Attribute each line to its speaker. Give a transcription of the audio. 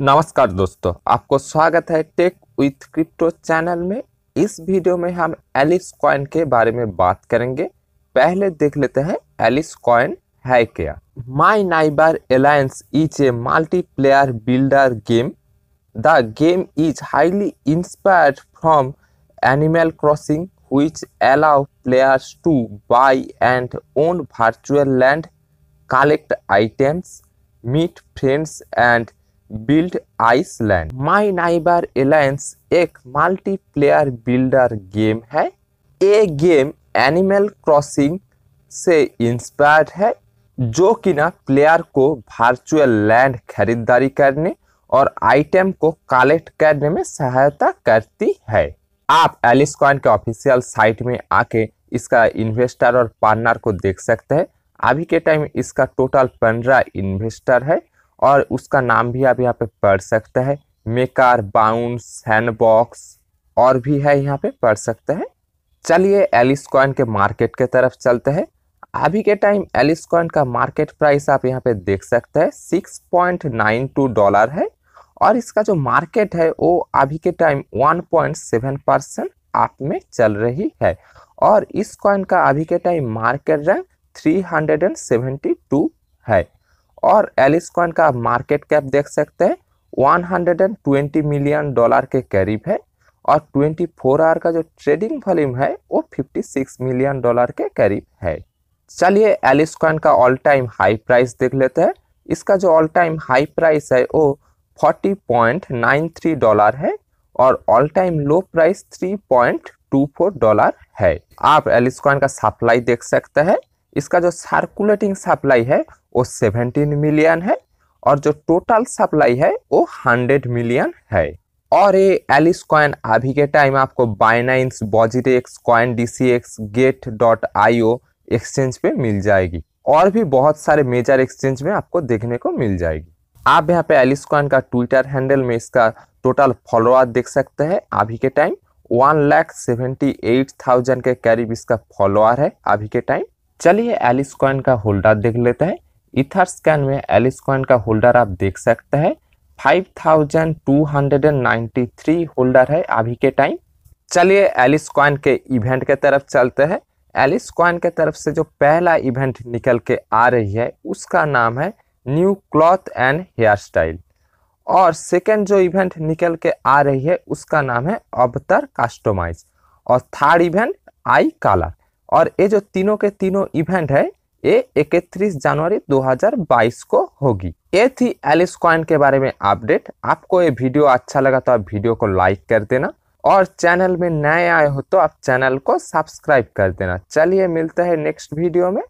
Speaker 1: नमस्कार दोस्तों आपको स्वागत है टेक विथ क्रिप्टो चैनल में इस वीडियो में हम एलिस कॉइन के बारे में बात करेंगे पहले देख लेते हैं एलिस कॉइन है क्या My Neighbor Alliance is a multiplayer builder game the game is highly inspired from Animal Crossing which allow players to buy and own virtual land collect items meet friends and build island My Neighbor Alliance एक multiplayer builder game है ये game Animal Crossing से inspired है जो कि ना player को virtual land खरीदारी करने और आइटम को कलेक्ट करने में सहायता करती है आप एलिस कॉइन के ऑफिशियल साइट में आके इसका इन्वेस्टर और पार्टनर को देख सकते हैं अभी के टाइम इसका टोटल पंद्रह इन्वेस्टर है और उसका नाम भी आप यहाँ पे पढ़ सकते हैं मेकार बाउंस हैंडबॉक्स और भी है यहाँ पे पढ़ सकते हैं चलिए एलिस कॉइन के मार्केट के तरफ चलते हैं अभी के टाइम एलिस कॉइन का मार्केट प्राइस आप यहाँ पे देख सकते हैं six point nine two dollar है और इसका जो मार्केट है वो अभी के time one point seven percent आप में चल रही है और इस कॉइन का अभी के time market rank three hundred and seventy two है और एलिस कॉइन का मार्केट कैप देख सकते हैं 120 मिलियन डॉलर के करीब है और 24 फोर आवर का जो ट्रेडिंग वॉल्यूम है वो 56 मिलियन डॉलर के करीब है चलिए एलिस कॉइन का ऑल टाइम हाई प्राइस देख लेते हैं इसका जो ऑल टाइम हाई प्राइस है वो 40.93 डॉलर है और all time low price 3.24 dollar है आप एलिस का सप्लाई देख सकते हैं इसका जो सर्कुलेटिंग सप्लाई है वो 17 मिलियन है और जो टोटल सप्लाई है वो 100 मिलियन है और ये एलिस कॉइन अभी के टाइम आपको बाइनाइंस बॉजिटेक्स coin D gate dot IO exchange पे मिल जाएगी और भी बहुत सारे मेजर एक्सचेंज में आपको देखने को मिल जाएगी आप यहाँ पे एलिस कॉइन का ट्विटर हैंडल में इसका टोटल फॉलोअर देख सकते हैं अभी के time one lakh seventy eight thousand के करीब इसका फॉलोअर है अभी के टाइम चलिए एलिस कॉइन का होल्डर देख लेते हैं इथर स्कैन में एलिस कॉइन का होल्डर आप देख सकते हैं 5293 होल्डर है अभी के टाइम चलिए एलिस कॉइन के इवेंट के तरफ चलते हैं एलिस कॉइन के तरफ से जो पहला इवेंट निकल के आ रही है उसका नाम है new cloth and hair style और सेकेंड जो इवेंट निकल के आ रही है उसका नाम है अबतर कास्टोमाइज और थर्ड इवेंट आई काला और ये जो तीनों के तीनों इवेंट है ये इकतीस जनवरी 2022 को होगी ये थी एलिस क्वाइन के बारे में अपडेट आपको ये वीडियो अच्छा लगा तो आप वीडियो को लाइक कर देना और चैनल में नए आए हो तो आप चैनल को सब्सक्राइब कर देना चलिए मिलते हैं नेक्स्ट वीडियो में